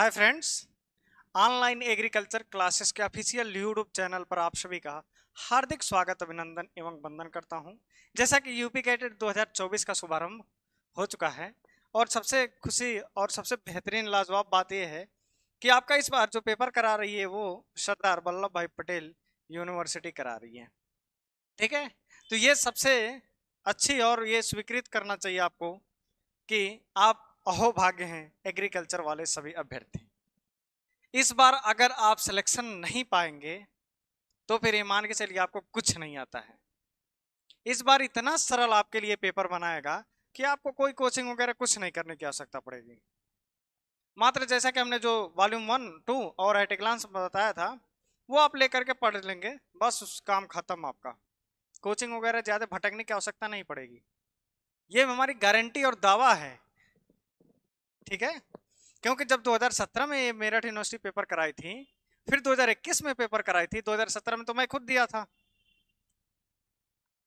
हाय friends online agriculture classes के official YouTube channel पर आप सभी का हार्दिक स्वागत अभिनंदन एवं वंदन करता हूं जैसा कि यूपी कैडेट 2024 का शुभारंभ हो चुका है और सबसे खुशी और सबसे बेहतरीन लाजवाब बात यह है कि आपका इस बार जो पेपर करा रही है वो सरदार वल्लभ भाई पटेल यूनिवर्सिटी करा रही है ठीक है तो ये सबसे अच्छी और ये स्वीकृत करना चाहिए आपको कि आप अहोभाग्य हैं एग्रीकल्चर वाले सभी अभ्यर्थी इस बार अगर आप सिलेक्शन नहीं पाएंगे तो फिर ये मान के चलिए आपको कुछ नहीं आता है इस बार इतना सरल आपके लिए पेपर बनाएगा कि आपको कोई कोचिंग वगैरह कुछ नहीं करने की आवश्यकता पड़ेगी मात्र जैसा कि हमने जो वॉल्यूम वन टू और एट एग्लांस बताया था वो आप लेकर के पढ़ लेंगे बस उस काम खत्म आपका कोचिंग वगैरह ज़्यादा भटकने की आवश्यकता नहीं पड़ेगी ये हमारी गारंटी और दावा है ठीक है क्योंकि जब 2017 में मेरठ यूनिवर्सिटी पेपर कराई थी फिर 2021 में पेपर कराई थी 2017 में तो मैं खुद दिया था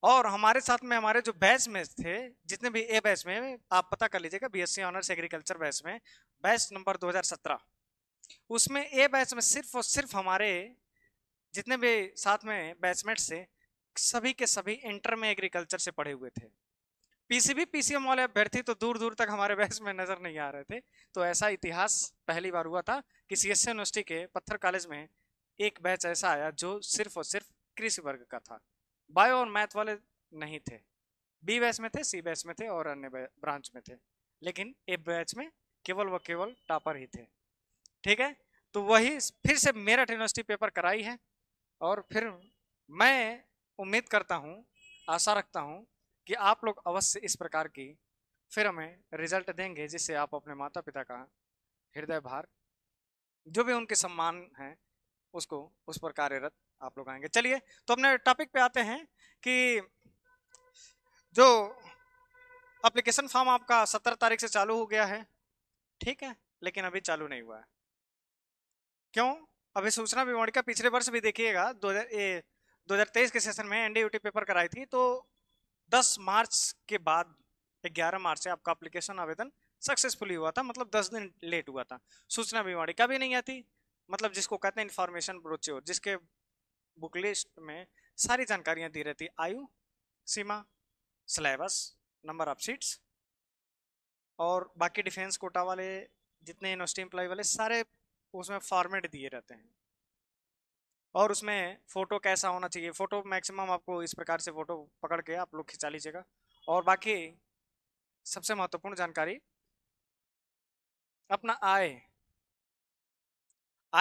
और हमारे साथ में हमारे जो बैच में थे जितने भी ए बैच में आप पता कर लीजिएगा बीएससी ऑनर्स एग्रीकल्चर बैच में बैच नंबर 2017 उसमें ए बैच में सिर्फ और सिर्फ हमारे जितने भी साथ में बैचमेट्स थे सभी के सभी इंटर में एग्रीकल्चर से पढ़े हुए थे पीसीबी पीसीएम वाले अभ्यर्थी तो दूर दूर तक हमारे बहस में नजर नहीं आ रहे थे तो ऐसा इतिहास पहली बार हुआ था कि सी यूनिवर्सिटी के पत्थर कॉलेज में एक बैच ऐसा आया जो सिर्फ और सिर्फ कृषि वर्ग का था बायो और मैथ वाले नहीं थे बी बैच में थे सी बैच में थे और अन्य ब्रांच में थे लेकिन ए बैच में केवल व केवल टॉपर ही थे ठीक है तो वही फिर से मेरठ यूनिवर्सिटी पेपर कराई है और फिर मैं उम्मीद करता हूँ आशा रखता हूँ कि आप लोग अवश्य इस प्रकार की फिर हमें रिजल्ट देंगे जिससे आप अपने माता पिता का हृदय भार जो भी उनके सम्मान है उसको उस पर कार्यरत आप लोग आएंगे चलिए तो अपने टॉपिक पे आते हैं कि जो एप्लीकेशन फॉर्म आपका सत्रह तारीख से चालू हो गया है ठीक है लेकिन अभी चालू नहीं हुआ है क्यों अभी सूचना विवरणिका पिछले वर्ष भी देखिएगा दो हजार तेईस के सेशन में एनडीयूटी पेपर कराई थी तो 10 मार्च के बाद 11 मार्च से आपका अप्लीकेशन आवेदन सक्सेसफुली हुआ था मतलब 10 दिन लेट हुआ था सूचना बीमारी कभी नहीं आती मतलब जिसको कहते हैं इन्फॉर्मेशन ब्रोच्योर जिसके बुक लिस्ट में सारी जानकारियां दी रहती आयु सीमा सिलेबस नंबर ऑफ सीट्स और बाकी डिफेंस कोटा वाले जितने यूनिवर्सिटी एम्प्लॉय वाले सारे उसमें फॉर्मेट दिए रहते हैं और उसमें फ़ोटो कैसा होना चाहिए फ़ोटो मैक्सिमम आपको इस प्रकार से फ़ोटो पकड़ के आप लोग खिंचा लीजिएगा और बाकी सबसे महत्वपूर्ण जानकारी अपना आय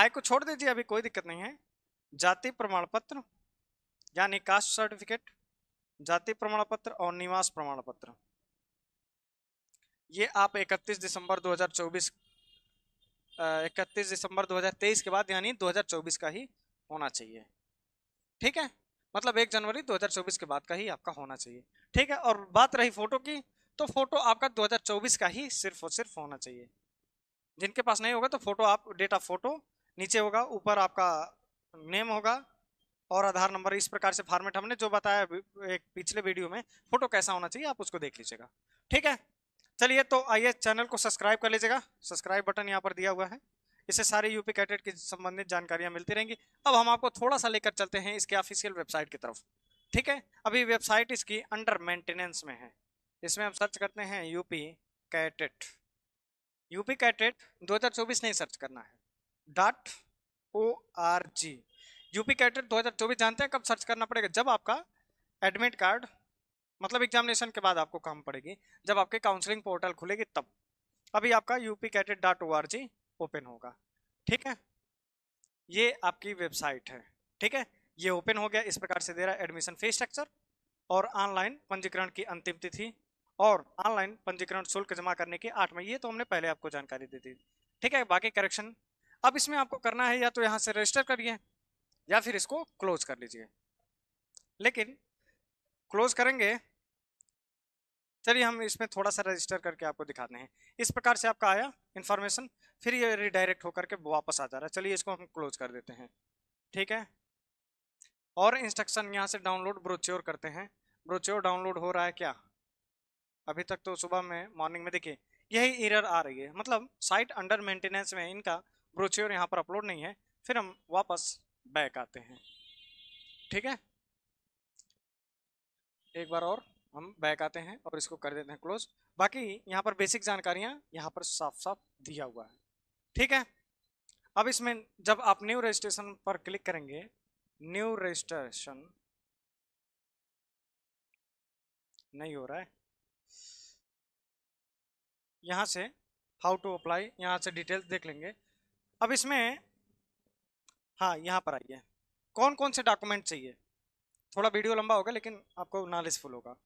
आय को छोड़ दीजिए अभी कोई दिक्कत नहीं है जाति प्रमाण पत्र यानी कास्ट सर्टिफिकेट जाति प्रमाण पत्र और निवास प्रमाण पत्र ये आप 31 दिसंबर 2024 31 दिसंबर 2023 के बाद यानी 2024 का ही होना चाहिए ठीक है मतलब एक जनवरी 2024 के बाद का ही आपका होना चाहिए ठीक है और बात रही फोटो की तो फोटो आपका 2024 का ही सिर्फ और सिर्फ होना चाहिए जिनके पास नहीं होगा तो फोटो आप डेट ऑफ फोटो नीचे होगा ऊपर आपका नेम होगा और आधार नंबर इस प्रकार से फॉर्मेट हमने जो बताया एक पिछले वीडियो में फोटो कैसा होना चाहिए आप उसको देख लीजिएगा ठीक है चलिए तो आइए चैनल को सब्सक्राइब कर लीजिएगा सब्सक्राइब बटन यहाँ पर दिया हुआ है इससे सारे यूपी कैडेट की संबंधित जानकारियां मिलती रहेंगी अब हम आपको थोड़ा सा लेकर चलते हैं इसके ऑफिशियल वेबसाइट की तरफ ठीक है अभी वेबसाइट इसकी अंडर मेंटेनेंस में है इसमें हम सर्च करते हैं यूपी कैटेट यूपी कैटेट 2024 नहीं सर्च करना है dot O R G UP CATET 2024 जानते हैं कब सर्च करना पड़ेगा जब आपका एडमिट कार्ड मतलब एग्जामिनेशन के बाद आपको काम पड़ेगी जब आपके काउंसलिंग पोर्टल खुलेगी तब अभी आपका UP CATET dot O R G open होगा ठीक है ये आपकी वेबसाइट है ठीक है ये ओपन हो गया इस प्रकार से दे रहा है एडमिशन फीस स्ट्रक्चर और ऑनलाइन पंजीकरण की अंतिम तिथि और ऑनलाइन पंजीकरण शुल्क जमा करने की आठ में ये तो हमने पहले आपको जानकारी दे दी ठीक है बाकी करेक्शन अब इसमें आपको करना है या तो यहाँ से रजिस्टर करिए या फिर इसको क्लोज कर लीजिए लेकिन क्लोज करेंगे चलिए हम इसमें थोड़ा सा रजिस्टर करके आपको दिखाते हैं इस प्रकार से आपका आया इन्फॉर्मेशन फिर ये रिडायरेक्ट होकर के वापस आ जा रहा है चलिए इसको हम क्लोज कर देते हैं ठीक है और इंस्ट्रक्शन यहाँ से डाउनलोड ब्रोच्योर करते हैं ब्रोच्योर डाउनलोड हो रहा है क्या अभी तक तो सुबह में मॉर्निंग में देखिए यही एरर आ रही है मतलब साइट अंडर मेंटेनेंस में इनका ब्रोच्योर यहाँ पर अपलोड नहीं है फिर हम वापस बैक आते हैं ठीक है एक बार और हम बैक आते हैं और इसको कर देते हैं क्लोज बाकी यहाँ पर बेसिक जानकारियाँ यहाँ पर साफ साफ दिया हुआ है ठीक है अब इसमें जब आप न्यू रजिस्ट्रेशन पर क्लिक करेंगे न्यू रजिस्ट्रेशन नहीं हो रहा है यहाँ से हाउ टू अप्लाई यहाँ से डिटेल्स देख लेंगे अब इसमें हाँ यहाँ पर आइए कौन कौन से डॉक्यूमेंट चाहिए थोड़ा वीडियो लंबा होगा लेकिन आपको नॉलेजफुल होगा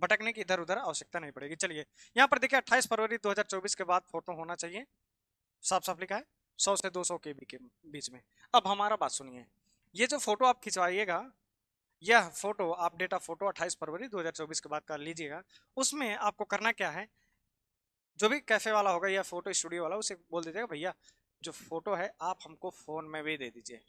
भटकने की इधर उधर आवश्यकता नहीं पड़ेगी चलिए यहाँ पर देखिए 28 फरवरी 2024 के बाद फोटो होना चाहिए साफ साफ लिखा है 100 से 200 के बी के बीच में अब हमारा बात सुनिए ये जो फोटो आप खिंचवाइएगा यह फोटो आप डेटा फोटो 28 फरवरी 2024 के बाद कर लीजिएगा उसमें आपको करना क्या है जो भी कैफे वाला होगा या फोटो स्टूडियो वाला उसे बोल दीजिएगा भैया जो फोटो है आप हमको फ़ोन में भी दे दीजिए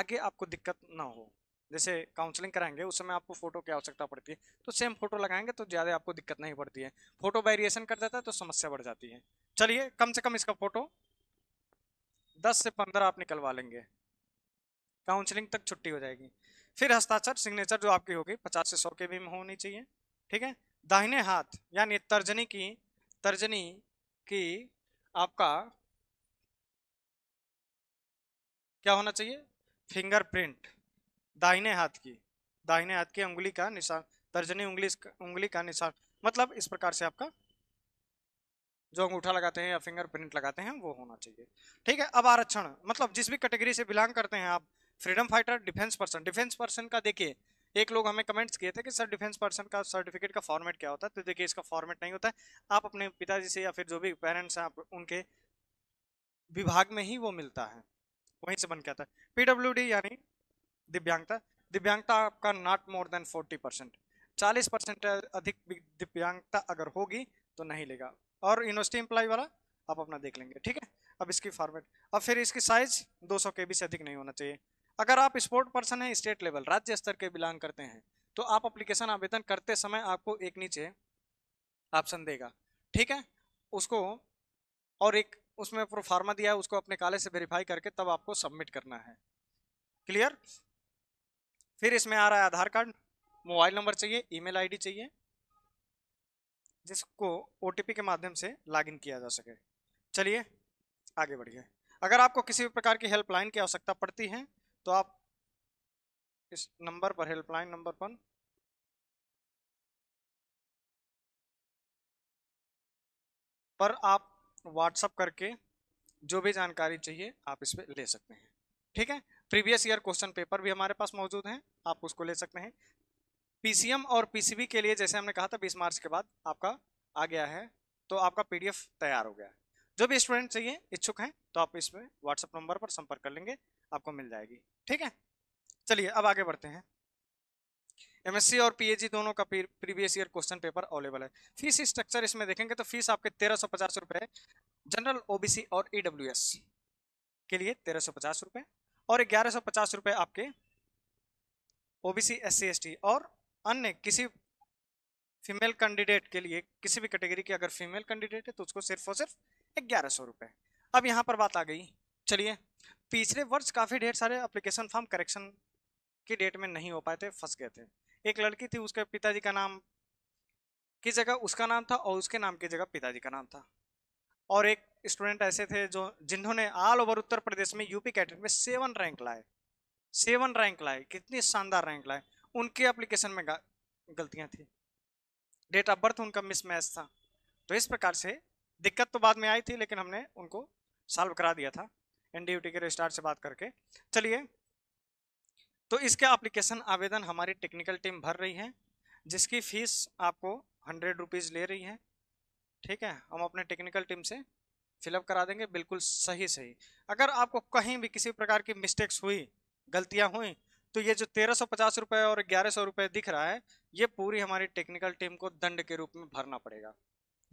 आगे आपको दिक्कत ना हो जैसे काउंसलिंग कराएंगे उस समय आपको फोटो की आवश्यकता पड़ती है तो सेम फोटो लगाएंगे तो ज़्यादा आपको दिक्कत नहीं पड़ती है फोटो वेरिएशन कर जाता है तो समस्या बढ़ जाती है चलिए कम से कम इसका फोटो दस से पंद्रह आप निकलवा लेंगे काउंसलिंग तक छुट्टी हो जाएगी फिर हस्ताक्षर सिग्नेचर जो आपकी होगी पचास से सौ के भी में होनी चाहिए ठीक है दाहिने हाथ यानी तर्जनी की तर्जनी की आपका क्या होना चाहिए फिंगरप्रिंट दाहिने हाथ की दाहिने हाथ की उंगली का निशान तर्जनी उंगली उंगली का निशान मतलब इस प्रकार से आपका जो अंगूठा लगाते हैं या फिंगरप्रिंट लगाते हैं वो होना चाहिए ठीक है अब आरक्षण मतलब जिस भी कैटेगरी से बिलोंग करते हैं आप freedom fighter defence person defence person का देखिए एक लोग हमें कमेंट्स किए थे कि सर डिफेंस पर्सन का सर्टिफिकेट का फॉर्मेट क्या होता है तो देखिए इसका फॉर्मेट नहीं होता है आप अपने पिताजी से या फिर जो भी पेरेंट्स हैं आप उनके विभाग में ही वो मिलता है वहीं से बन के आता है पीडब्ल्यू यानी दिव्यांगता दिव्यांगता आपका not more than forty percent चालीस परसेंट अधिक दिव्यांगता अगर होगी तो नहीं लेगा और यूनिवर्सिटी एम्प्लॉय वाला आप अपना देख लेंगे ठीक है अब इसकी फॉर्मेट अब फिर इसकी साइज 200 सौ के से अधिक नहीं होना चाहिए अगर आप स्पोर्ट पर्सन हैं स्टेट लेवल राज्य स्तर के बिलोंग करते हैं तो आप अप्लीकेशन आवेदन करते समय आपको एक नीचे ऑप्शन देगा ठीक है उसको और एक उसमें प्रोफार्मा दिया है उसको अपने काले से वेरीफाई करके तब आपको सबमिट करना है क्लियर फिर इसमें आ रहा है आधार कार्ड मोबाइल नंबर चाहिए ईमेल आईडी चाहिए जिसको ओ के माध्यम से लॉगिन किया जा सके चलिए आगे बढ़िए अगर आपको किसी भी प्रकार की हेल्पलाइन की आवश्यकता पड़ती है तो आप इस नंबर पर हेल्पलाइन नंबर पर पर आप व्हाट्सअप करके जो भी जानकारी चाहिए आप इस पर ले सकते हैं ठीक है प्रीवियस ईयर क्वेश्चन पेपर भी हमारे पास मौजूद हैं आप उसको ले सकते हैं पीसीएम और पीसीबी के लिए जैसे हमने कहा था 20 मार्च के बाद आपका आ गया है तो आपका पीडीएफ तैयार हो गया है जो भी स्टूडेंट चाहिए इच्छुक हैं तो आप इसमें व्हाट्सअप नंबर पर संपर्क कर लेंगे आपको मिल जाएगी ठीक है चलिए अब आगे बढ़ते हैं एमएससी और पीएजी दोनों का previous year question paper available है फीस स्ट्रक्चर इसमें देखेंगे तो फीस आपके तेरह सौ पचास रुपये जनरल ओबीसी और ईडब्ल्यूएस e के लिए तेरह सौ पचास रुपये और ग्यारह सौ पचास रुपये आपके ओबीसी एससी एसटी और अन्य किसी फीमेल कैंडिडेट के लिए किसी भी कैटेगरी की अगर फीमेल कैंडिडेट है तो उसको सिर्फ और सिर्फ ग्यारह सौ रुपये अब यहाँ पर बात आ गई चलिए पिछले वर्ष काफ़ी ढेर सारे अप्लीकेशन फॉर्म करेक्शन की डेट में नहीं हो पाए थे फंस गए थे एक लड़की थी उसके पिताजी का नाम की जगह उसका नाम था और उसके नाम की जगह पिताजी का नाम था और एक स्टूडेंट ऐसे थे जो जिन्होंने ऑल ओवर उत्तर प्रदेश में यूपी कैटेगरी में सेवन रैंक लाए सेवन रैंक लाए कितनी शानदार रैंक लाए उनके एप्लीकेशन में गलतियां थी डेट ऑफ बर्थ उनका मिसमैच था तो इस प्रकार से दिक्कत तो बाद में आई थी लेकिन हमने उनको सॉल्व करा दिया था एन के रजिस्ट्रार से बात करके चलिए तो इसके एप्लीकेशन आवेदन हमारी टेक्निकल टीम भर रही है जिसकी फीस आपको हंड्रेड रुपीज़ ले रही है ठीक है हम अपने टेक्निकल टीम से फिलअप करा देंगे बिल्कुल सही सही अगर आपको कहीं भी किसी प्रकार की मिस्टेक्स हुई गलतियां हुई तो ये जो तेरह सौ पचास रुपये और ग्यारह सौ रुपये दिख रहा है ये पूरी हमारी टेक्निकल टीम को दंड के रूप में भरना पड़ेगा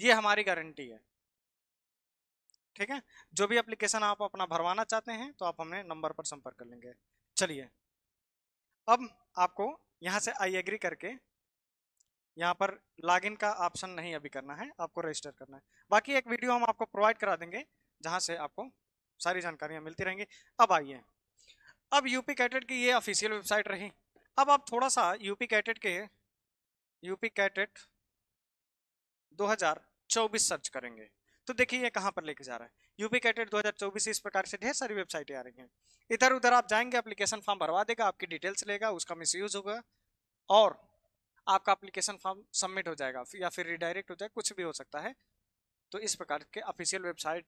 ये हमारी गारंटी है ठीक है जो भी एप्लीकेशन आप अपना भरवाना चाहते हैं तो आप हमें नंबर पर संपर्क कर लेंगे चलिए अब आपको यहाँ से आई एग्री करके यहाँ पर लॉगिन का ऑप्शन नहीं अभी करना है आपको रजिस्टर करना है बाकी एक वीडियो हम आपको प्रोवाइड करा देंगे जहाँ से आपको सारी जानकारियाँ मिलती रहेंगी अब आइए अब यूपी कैटेट की ये ऑफिशियल वेबसाइट रही अब आप थोड़ा सा यूपी कैटेट के यूपी कैटेट 2024 सर्च करेंगे तो देखिए ये कहाँ पर लेके जा रहा है यूपी कैटेट 2024 इस प्रकार से ढेर सारी वेबसाइटें आ रही हैं इधर उधर आप जाएंगे एप्लीकेशन फॉर्म भरवा देगा आपकी डिटेल्स लेगा उसका मिस होगा और आपका अप्लीकेशन फॉर्म सबमिट हो जाएगा या फिर रिडायरेक्ट हो जाएगा कुछ भी हो सकता है तो इस प्रकार के ऑफिशियल वेबसाइट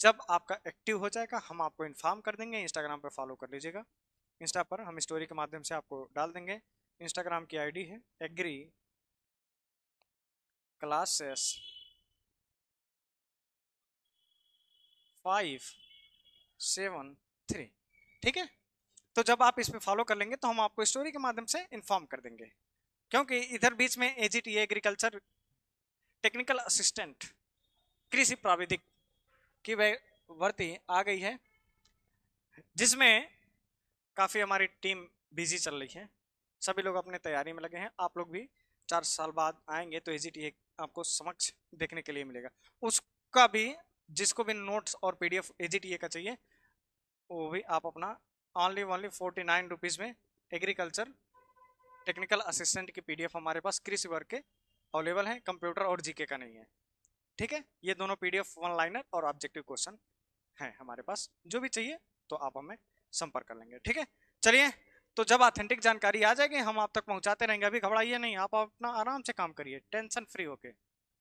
जब आपका एक्टिव हो जाएगा हम आपको इन्फॉर्म कर देंगे इंस्टाग्राम पर फॉलो कर लीजिएगा इंस्टा पर हम स्टोरी के माध्यम से आपको डाल देंगे इंस्टाग्राम की आईडी है agri classes five seven three ठीक है तो जब आप इस पर फॉलो कर लेंगे तो हम आपको स्टोरी के माध्यम से इन्फॉर्म कर देंगे क्योंकि इधर बीच में एजीटी एग्रीकल्चर टेक्निकल असिस्टेंट कृषि प्राविधिक की वह वर्ती आ गई है जिसमें काफ़ी हमारी टीम बिजी चल रही है सभी लोग अपने तैयारी में लगे हैं आप लोग भी चार साल बाद आएंगे तो ए आपको समक्ष देखने के लिए मिलेगा उसका भी जिसको भी नोट्स और पीडीएफ एजीटीए का चाहिए वो भी आप अपना only only forty nine rupees में एग्रीकल्चर टेक्निकल असिस्टेंट की पीडीएफ हमारे पास कृषि वर्ग के अवेलेबल हैं कंप्यूटर और जीके का नहीं है ठीक है ये दोनों पीडीएफ वन लाइनर और ऑब्जेक्टिव क्वेश्चन हैं हमारे पास जो भी चाहिए तो आप हमें संपर्क कर लेंगे ठीक है चलिए तो जब ऑथेंटिक जानकारी आ जाएगी हम आप तक पहुंचाते रहेंगे अभी घबराइए नहीं आप अपना आराम से काम करिए टेंशन फ्री होके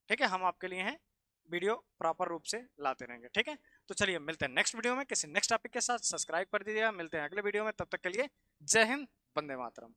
ठीक है हम आपके लिए हैं वीडियो प्रॉपर रूप से लाते रहेंगे ठीक है तो चलिए मिलते हैं नेक्स्ट वीडियो में किसी नेक्स्ट टॉपिक के साथ सब्सक्राइब कर दीजिएगा मिलते हैं अगले वीडियो में तब तक के लिए जय हिंद बंदे मातरम